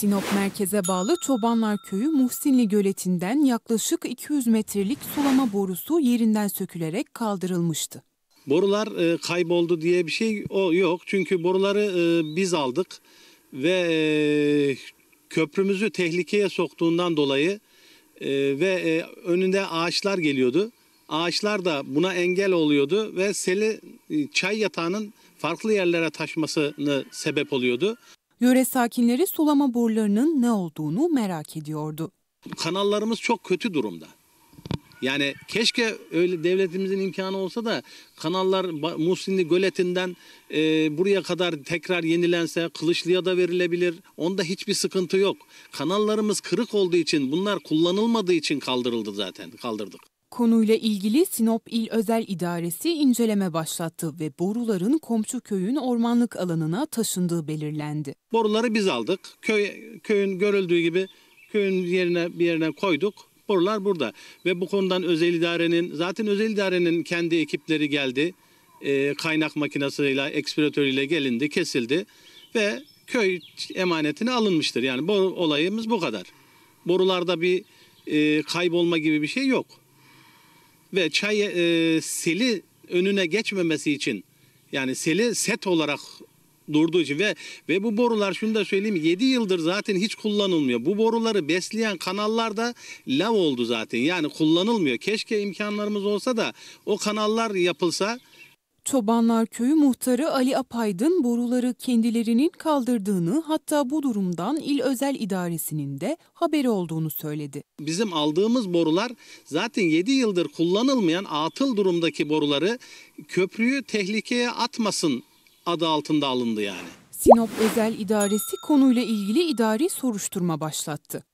Sinop merkeze bağlı Çobanlar Köyü Muhsinli Göleti'nden yaklaşık 200 metrelik sulama borusu yerinden sökülerek kaldırılmıştı. Borular e, kayboldu diye bir şey o yok. Çünkü boruları e, biz aldık ve e, köprümüzü tehlikeye soktuğundan dolayı ve önünde ağaçlar geliyordu. Ağaçlar da buna engel oluyordu ve seli çay yatağının farklı yerlere taşmasını sebep oluyordu. Yöre sakinleri sulama borularının ne olduğunu merak ediyordu. Kanallarımız çok kötü durumda. Yani keşke öyle devletimizin imkanı olsa da kanallar Muhsinli Göleti'nden e, buraya kadar tekrar yenilense Kılıçlı'ya da verilebilir. Onda hiçbir sıkıntı yok. Kanallarımız kırık olduğu için bunlar kullanılmadığı için kaldırıldı zaten kaldırdık. Konuyla ilgili Sinop İl Özel İdaresi inceleme başlattı ve boruların komşu köyün ormanlık alanına taşındığı belirlendi. Boruları biz aldık. Köy, köyün görüldüğü gibi köyün yerine bir yerine koyduk. Borular burada ve bu konudan özel idarenin zaten özel idarenin kendi ekipleri geldi. E, kaynak makinesiyle, ekspiratörüyle gelindi, kesildi ve köy emanetine alınmıştır. Yani bu olayımız bu kadar. Borularda bir e, kaybolma gibi bir şey yok ve çay e, seli önüne geçmemesi için yani seli set olarak durduğu için ve ve bu borular şunu da söyleyeyim 7 yıldır zaten hiç kullanılmıyor. Bu boruları besleyen kanallar da lav oldu zaten. Yani kullanılmıyor. Keşke imkanlarımız olsa da o kanallar yapılsa Tobanlar Köyü muhtarı Ali Apaydın boruları kendilerinin kaldırdığını hatta bu durumdan il özel idaresinin de haberi olduğunu söyledi. Bizim aldığımız borular zaten 7 yıldır kullanılmayan atıl durumdaki boruları köprüyü tehlikeye atmasın adı altında alındı yani. Sinop Özel İdaresi konuyla ilgili idari soruşturma başlattı.